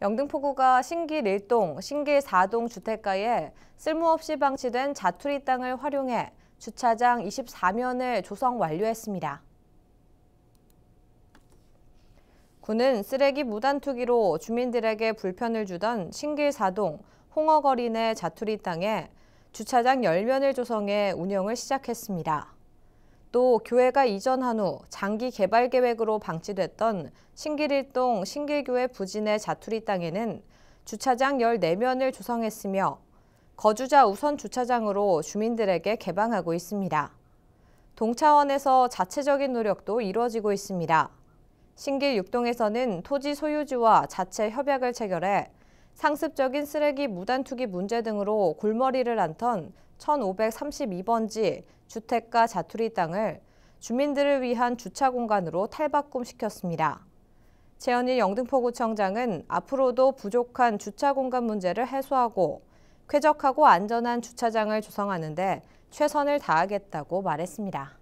영등포구가 신길 1동, 신길 4동 주택가에 쓸모없이 방치된 자투리 땅을 활용해 주차장 24면을 조성 완료했습니다. 군은 쓰레기 무단 투기로 주민들에게 불편을 주던 신길 4동, 홍어거리 내 자투리 땅에 주차장 10면을 조성해 운영을 시작했습니다. 또 교회가 이전한 후 장기 개발 계획으로 방치됐던 신길일동 신길교회 부진의 자투리 땅에는 주차장 14면을 조성했으며 거주자 우선 주차장으로 주민들에게 개방하고 있습니다. 동차원에서 자체적인 노력도 이루어지고 있습니다. 신길 6동에서는 토지 소유주와 자체 협약을 체결해 상습적인 쓰레기 무단 투기 문제 등으로 골머리를 앓던 1532번지 주택가 자투리 땅을 주민들을 위한 주차 공간으로 탈바꿈시켰습니다. 최현일 영등포구청장은 앞으로도 부족한 주차 공간 문제를 해소하고 쾌적하고 안전한 주차장을 조성하는 데 최선을 다하겠다고 말했습니다.